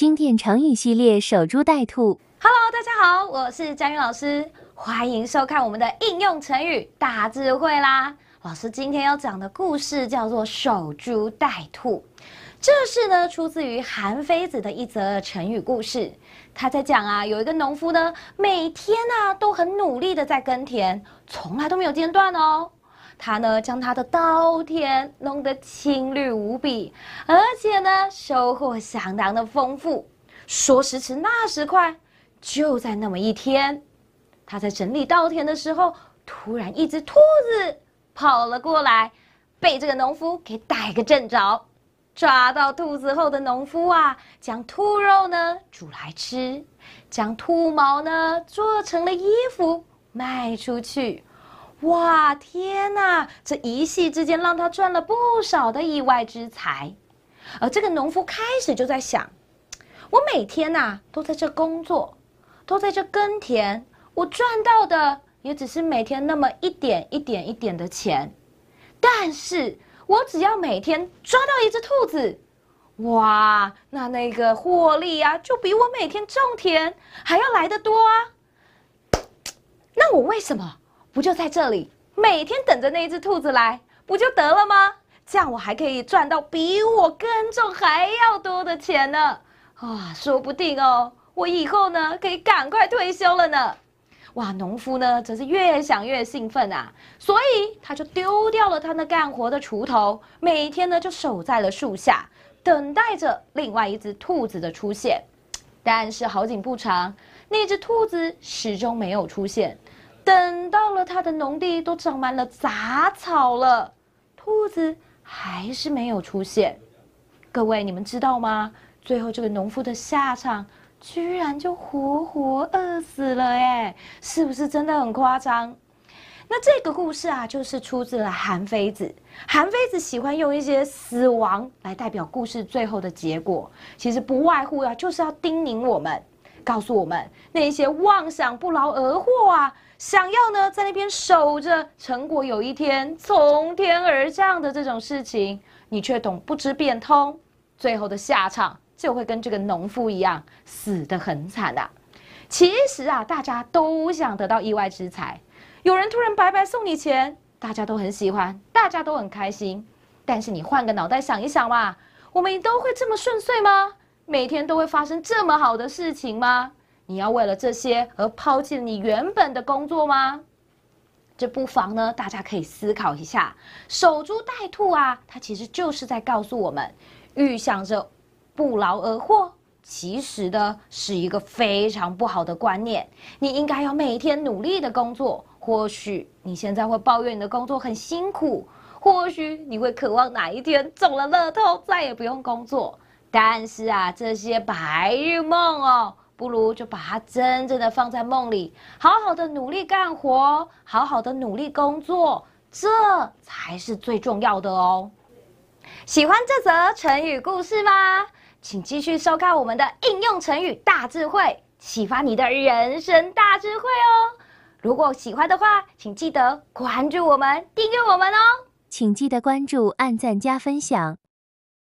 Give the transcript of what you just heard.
经典成语系列《守株待兔》。Hello，大家好，我是江韵老师，欢迎收看我们的《应用成语大智慧》啦。老师今天要讲的故事叫做《守株待兔》，这是呢出自于韩非子的一则成语故事。他在讲啊，有一个农夫呢，每天啊都很努力的在耕田，从来都没有间断哦。他呢，将他的稻田弄得青绿无比，而且呢，收获相当的丰富。说时迟，那时快，就在那么一天，他在整理稻田的时候，突然一只兔子跑了过来，被这个农夫给逮个正着。抓到兔子后的农夫啊，将兔肉呢煮来吃，将兔毛呢做成了衣服卖出去。哇天哪！这一夕之间让他赚了不少的意外之财，而这个农夫开始就在想：我每天呐都在这工作，都在这耕田，我赚到的也只是每天那么一点一点一点的钱。但是我只要每天抓到一只兔子，哇，那那个获利啊，就比我每天种田还要来得多啊！那我为什么？不就在这里每天等着那一只兔子来，不就得了吗？这样我还可以赚到比我耕种还要多的钱呢！啊，说不定哦，我以后呢可以赶快退休了呢！哇，农夫呢则是越想越兴奋啊，所以他就丢掉了他那干活的锄头，每天呢就守在了树下，等待着另外一只兔子的出现。但是好景不长，那只兔子始终没有出现，等到了。他的农地都长满了杂草了，兔子还是没有出现。各位，你们知道吗？最后这个农夫的下场，居然就活活饿死了！哎，是不是真的很夸张？那这个故事啊，就是出自了韩非子。韩非子喜欢用一些死亡来代表故事最后的结果，其实不外乎啊，就是要叮咛我们，告诉我们那些妄想不劳而获啊。想要呢，在那边守着成果，有一天从天而降的这种事情，你却懂不知变通，最后的下场就会跟这个农夫一样，死得很惨啊！其实啊，大家都想得到意外之财，有人突然白白送你钱，大家都很喜欢，大家都很开心。但是你换个脑袋想一想嘛，我们都会这么顺遂吗？每天都会发生这么好的事情吗？你要为了这些而抛弃你原本的工作吗？这不妨呢，大家可以思考一下。守株待兔啊，它其实就是在告诉我们，预想着不劳而获，其实呢是一个非常不好的观念。你应该要每天努力的工作。或许你现在会抱怨你的工作很辛苦，或许你会渴望哪一天中了乐透，再也不用工作。但是啊，这些白日梦哦。不如就把它真正的放在梦里，好好的努力干活，好好的努力工作，这才是最重要的哦。喜欢这则成语故事吗？请继续收看我们的应用成语大智慧，启发你的人生大智慧哦。如果喜欢的话，请记得关注我们，订阅我们哦。请记得关注、按赞、加分享。